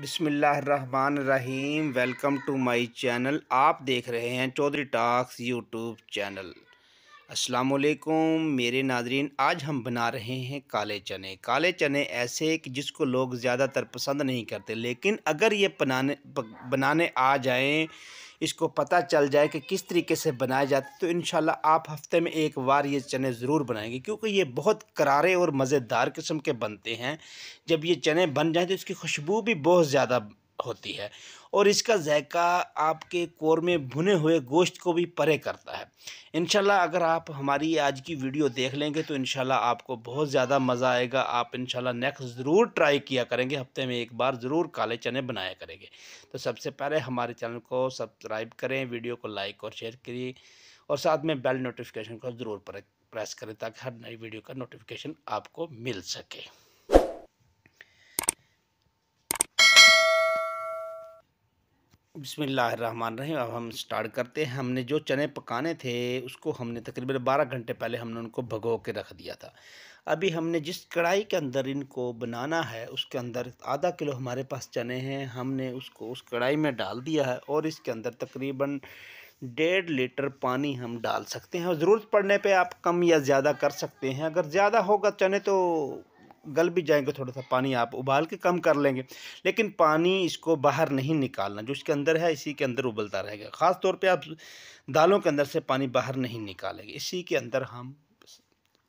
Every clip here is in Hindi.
Rahim welcome to my channel आप देख रहे हैं चौधरी टाक्स यूट्यूब चैनल अस्सलाम वालेकुम मेरे नाजरीन आज हम बना रहे हैं काले चने काले चने ऐसे कि जिसको लोग ज़्यादातर पसंद नहीं करते लेकिन अगर ये बनाने बनाने आ जाएं इसको पता चल जाए कि किस तरीके से बनाए जाते तो इन आप हफ्ते में एक बार ये चने ज़रूर बनाएंगे क्योंकि ये बहुत करारे और मज़ेदार किस्म के बनते हैं जब ये चने बन जाए तो इसकी खुशबू भी बहुत ज़्यादा होती है और इसका जायका आपके कोर में भुने हुए गोश्त को भी परे करता है इन अगर आप हमारी आज की वीडियो देख लेंगे तो इन आपको बहुत ज़्यादा मज़ा आएगा आप इन नेक्स्ट ज़रूर ट्राई किया करेंगे हफ्ते में एक बार ज़रूर काले चने बनाया करेंगे तो सबसे पहले हमारे चैनल को सब्सक्राइब करें वीडियो को लाइक और शेयर करिए और साथ में बेल नोटिफिकेशन को ज़रूर प्रेस करें ताकि हर नई वीडियो का नोटिफिकेशन आपको मिल सके बिसमीम अब हम स्टार्ट करते हैं हमने जो चने पकाने थे उसको हमने तकरीबन बारह घंटे पहले हमने उनको भगो के रख दिया था अभी हमने जिस कढ़ाई के अंदर इनको बनाना है उसके अंदर आधा किलो हमारे पास चने हैं हमने उसको उस कढ़ाई में डाल दिया है और इसके अंदर तकरीबन डेढ़ लीटर पानी हम डाल सकते हैं और ज़रूरत पड़ने पे आप कम या ज़्यादा कर सकते हैं अगर ज़्यादा होगा चने तो गल भी जाएंगे थोड़ा सा पानी आप उबाल के कम कर लेंगे लेकिन पानी इसको बाहर नहीं निकालना जो इसके अंदर है इसी के अंदर उबलता रहेगा ख़ास तौर पे आप दालों के अंदर से पानी बाहर नहीं निकालेंगे इसी के अंदर हम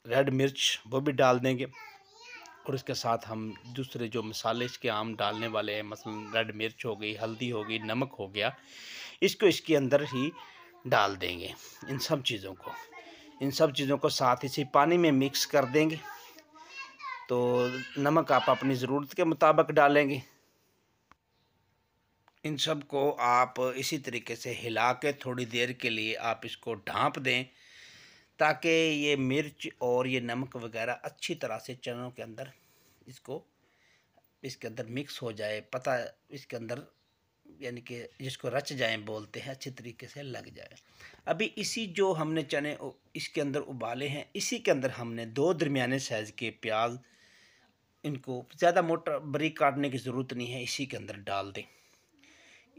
रेड मिर्च वो भी डाल देंगे और इसके साथ हम दूसरे जो मसाले इसके आम डालने वाले हैं मसलन रेड मिर्च हो गई हल्दी हो गई नमक हो गया इसको इसके अंदर ही डाल देंगे इन सब चीज़ों को इन सब चीज़ों को साथ इसी पानी में मिक्स कर देंगे तो नमक आप अपनी ज़रूरत के मुताबिक डालेंगे इन सब को आप इसी तरीके से हिला के थोड़ी देर के लिए आप इसको ढांप दें ताकि ये मिर्च और ये नमक वगैरह अच्छी तरह से चनों के अंदर इसको इसके अंदर मिक्स हो जाए पता इसके अंदर यानी कि जिसको रच जाएं बोलते हैं अच्छे तरीके से लग जाए अभी इसी जो हमने चने इसके अंदर उबाले हैं इसी के अंदर हमने दो दरमियाने साइज़ के प्याज इनको ज़्यादा मोटा बरीक काटने की ज़रूरत नहीं है इसी के अंदर डाल दें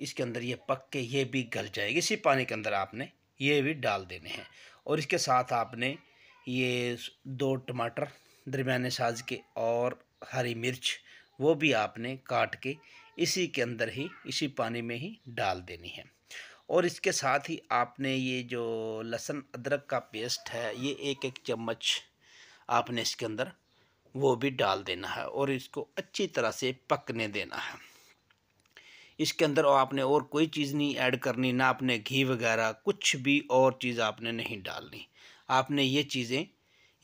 इसके अंदर ये पक के ये भी गल जाएगी इसी पानी के अंदर आपने ये भी डाल देने हैं और इसके साथ आपने ये दो टमाटर दरमियाने साइज़ के और हरी मिर्च वो भी आपने काट के इसी के अंदर ही इसी पानी में ही डाल देनी है और इसके साथ ही आपने ये जो लहसुन अदरक का पेस्ट है ये एक एक चम्मच आपने इसके अंदर वो भी डाल देना है और इसको अच्छी तरह से पकने देना है इसके अंदर और आपने और कोई चीज़ नहीं ऐड करनी ना आपने घी वगैरह कुछ भी और चीज़ आपने नहीं डालनी आपने ये चीज़ें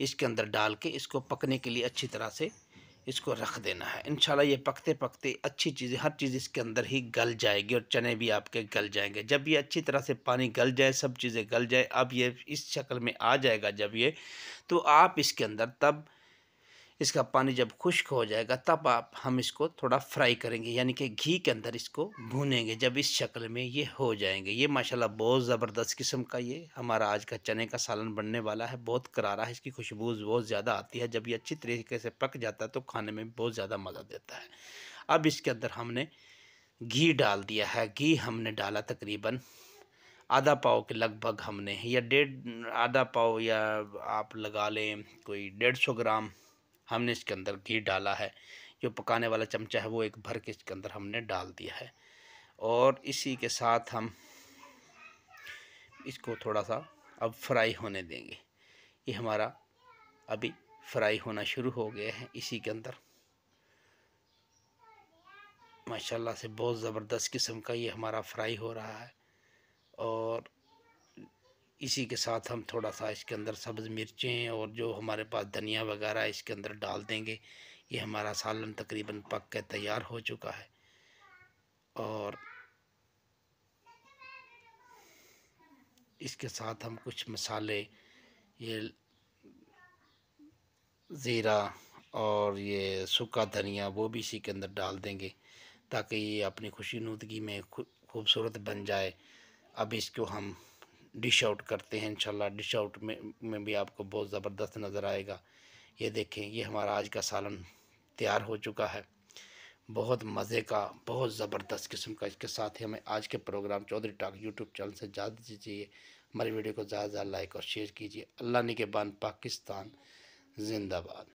इसके अंदर डाल के इसको पकने के लिए अच्छी तरह से इसको रख देना है इन ये पकते पकते अच्छी चीज़ें हर चीज़ इसके अंदर ही गल जाएगी और चने भी आपके गल जाएंगे जब ये अच्छी तरह से पानी गल जाए सब चीज़ें गल जाए अब ये इस शक्ल में आ जाएगा जब ये तो आप इसके अंदर तब इसका पानी जब खुश्क हो जाएगा तब आप हम इसको थोड़ा फ्राई करेंगे यानी कि घी के अंदर इसको भूनेंगे जब इस शक्ल में ये हो जाएंगे ये माशाल्लाह बहुत ज़बरदस्त किस्म का ये हमारा आज का चने का सालन बनने वाला है बहुत करारा है इसकी खुशबू बहुत ज़्यादा आती है जब ये अच्छी तरीके से पक जाता है तो खाने में बहुत ज़्यादा मज़ा देता है अब इसके अंदर हमने घी डाल दिया है घी हमने डाला तकरीबन आधा पाव के लगभग हमने या डेढ़ आधा पाव या आप लगा लें कोई डेढ़ सौ ग्राम हमने इसके अंदर घी डाला है जो पकाने वाला चमचा है वो एक भर के इसके अंदर हमने डाल दिया है और इसी के साथ हम इसको थोड़ा सा अब फ्राई होने देंगे ये हमारा अभी फ्राई होना शुरू हो गया है इसी के अंदर माशाल्लाह से बहुत ज़बरदस्त किस्म का ये हमारा फ्राई हो रहा है और इसी के साथ हम थोड़ा सा इसके अंदर सब्ज़ मिर्चें और जो हमारे पास धनिया वगैरह इसके अंदर डाल देंगे ये हमारा सालन तकरीबन पक के तैयार हो चुका है और इसके साथ हम कुछ मसाले ये ज़ीरा और ये सूखा धनिया वो भी इसी के अंदर डाल देंगे ताकि ये अपनी खुशी नूदगी में खूबसूरत बन जाए अब इसको हम डिश आउट करते हैं इंशाल्लाह डिश आउट में में भी आपको बहुत ज़बरदस्त नज़र आएगा ये देखें ये हमारा आज का सालन तैयार हो चुका है बहुत मज़े का बहुत ज़बरदस्त किस्म का इसके साथ ही हमें आज के programme Chaudhary talk YouTube channel से ज़्यादा दीजिए हमारी वीडियो को ज़्यादा ज़्यादा लाइक और शेयर कीजिए अल्लाह ने निगेबान पाकिस्तान जिंदाबाद